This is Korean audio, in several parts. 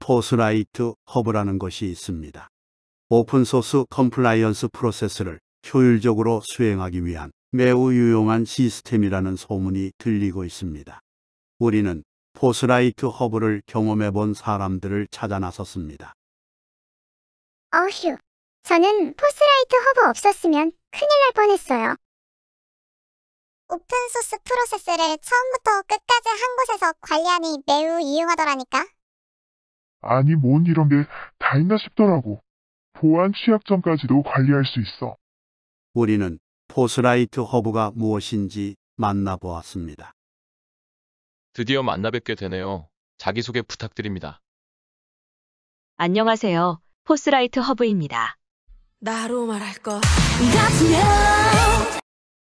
포스라이트 허브라는 것이 있습니다. 오픈소스 컴플라이언스 프로세스를 효율적으로 수행하기 위한 매우 유용한 시스템이라는 소문이 들리고 있습니다. 우리는 포스라이트 허브를 경험해 본 사람들을 찾아 나섰습니다. 어휴, 저는 포스라이트 허브 없었으면 큰일 날 뻔했어요. 오픈소스 프로세스를 처음부터 끝까지 한 곳에서 관리하니 매우 이용하더라니까. 아니 뭔 이런 게 다 있나 싶더라고. 보안 취약점까지도 관리할 수 있어. 우리는 포스라이트 허브가 무엇인지 만나보았습니다. 드디어 만나 뵙게 되네요. 자기소개 부탁드립니다. 안녕하세요. 포스라이트 허브입니다. 나로 말할 거.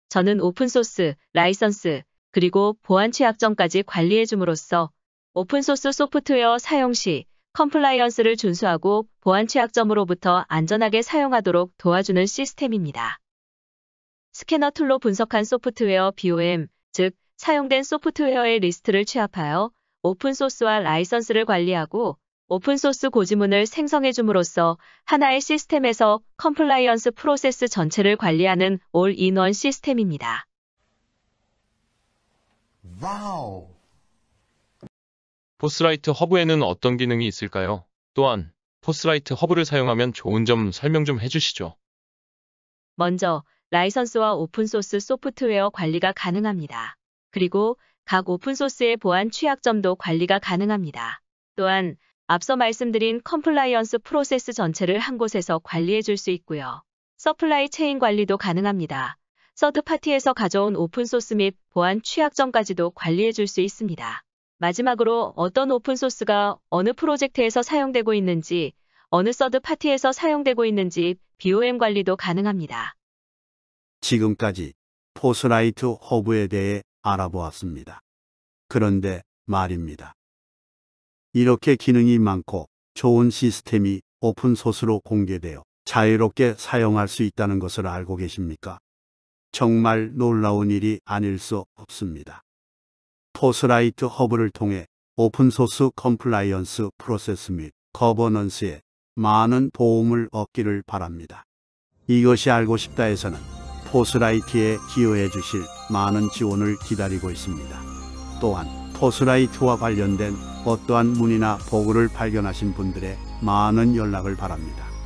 저는 오픈소스, 라이선스, 그리고 보안 취약점까지 관리해줌으로써 오픈소스 소프트웨어 사용 시 컴플라이언스를 준수하고 보안 취약점으로부터 안전하게 사용하도록 도와주는 시스템입니다. 스캐너 툴로 분석한 소프트웨어 BOM, 즉 사용된 소프트웨어의 리스트를 취합하여 오픈소스와 라이선스를 관리하고 오픈소스 고지문을 생성해줌으로써 하나의 시스템에서 컴플라이언스 프로세스 전체를 관리하는 올인원 시스템입니다. 와우! 포스라이트 허브에는 어떤 기능이 있을까요? 또한 포스라이트 허브를 사용하면 좋은 점 설명 좀 해주시죠. 먼저 라이선스와 오픈소스 소프트웨어 관리가 가능합니다. 그리고 각 오픈소스의 보안 취약점도 관리가 가능합니다. 또한 앞서 말씀드린 컴플라이언스 프로세스 전체를 한 곳에서 관리해 줄 수 있고요. 서플라이 체인 관리도 가능합니다. 서드파티에서 가져온 오픈소스 및 보안 취약점까지도 관리해 줄 수 있습니다. 마지막으로 어떤 오픈소스가 어느 프로젝트에서 사용되고 있는지, 어느 서드파티에서 사용되고 있는지 BOM 관리도 가능합니다. 지금까지 포스나이트 허브에 대해 알아보았습니다. 그런데 말입니다. 이렇게 기능이 많고 좋은 시스템이 오픈소스로 공개되어 자유롭게 사용할 수 있다는 것을 알고 계십니까? 정말 놀라운 일이 아닐 수 없습니다. 포스라이트 허브를 통해 오픈소스 컴플라이언스 프로세스 및 거버넌스에 많은 도움을 얻기를 바랍니다. 이것이 알고 싶다에서는 포스라이트에 기여해 주실 많은 지원을 기다리고 있습니다. 또한 포스라이트와 관련된 어떠한 문의나 보고를 발견하신 분들의 많은 연락을 바랍니다.